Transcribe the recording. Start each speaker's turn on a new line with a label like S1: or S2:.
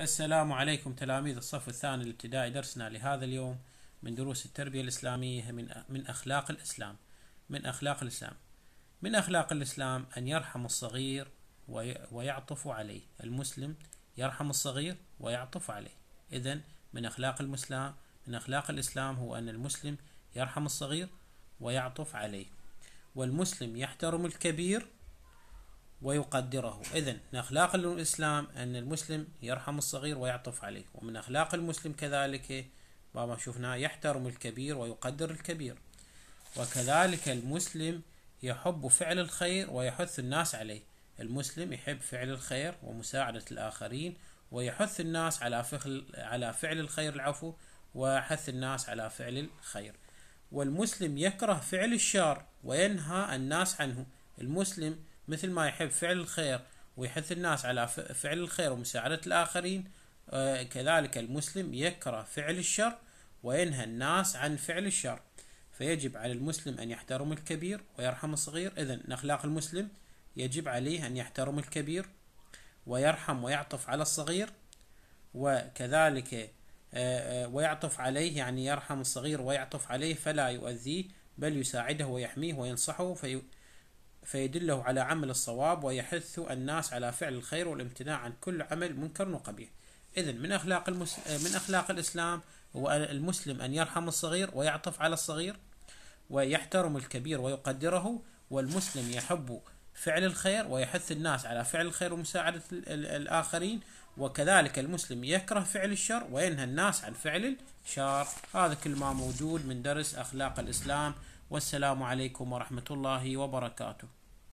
S1: السلام عليكم تلاميذ الصف الثاني الابتدائي درسنا لهذا اليوم من دروس التربية الإسلامية من من أخلاق الإسلام من أخلاق الإسلام من أخلاق الإسلام أن يرحم الصغير ويعطف عليه المسلم يرحم الصغير ويعطف عليه إذا من أخلاق المسلم من أخلاق الإسلام هو أن المسلم يرحم الصغير ويعطف عليه والمسلم يحترم الكبير ويقدره إذا من أخلاق الإسلام أن المسلم يرحم الصغير ويعطف عليه ومن أخلاق المسلم كذلك ما شفناه يحترم الكبير ويقدر الكبير وكذلك المسلم يحب فعل الخير ويحث الناس عليه المسلم يحب فعل الخير ومساعدة الآخرين ويحث الناس على فعل على فعل الخير العفو وحث الناس على فعل الخير والمسلم يكره فعل الشر وينهى الناس عنه المسلم مثل ما يحب فعل الخير ويحث الناس على فعل الخير ومساعدة الآخرين آه، كذلك المسلم يكره فعل الشر وينهى الناس عن فعل الشر فيجب على المسلم أن يحترم الكبير ويرحم الصغير إذا أخلاق المسلم يجب عليه أن يحترم الكبير ويرحم ويعطف على الصغير وكذلك آه، آه، ويعطف عليه يعني يرحم الصغير ويعطف عليه فلا يؤذيه بل يساعده ويحميه وينصحه في فيدله على عمل الصواب ويحث الناس على فعل الخير والامتناع عن كل عمل منكر وقبيح إذا من أخلاق المس... من أخلاق الإسلام هو المسلم أن يرحم الصغير ويعطف على الصغير ويحترم الكبير ويقدره والمسلم يحب فعل الخير ويحث الناس على فعل الخير ومساعدة الآخرين وكذلك المسلم يكره فعل الشر وينهى الناس عن فعل الشر هذا كل ما موجود من درس أخلاق الإسلام والسلام عليكم ورحمة الله وبركاته